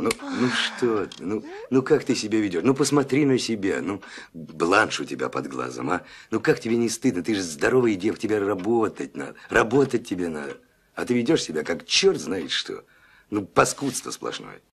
Ну, ну что ну, ну как ты себя ведешь? Ну посмотри на себя, ну бланш у тебя под глазом, а? Ну как тебе не стыдно? Ты же здоровый дев, тебе работать надо, работать тебе надо. А ты ведешь себя как черт знает что. Ну паскудство сплошное.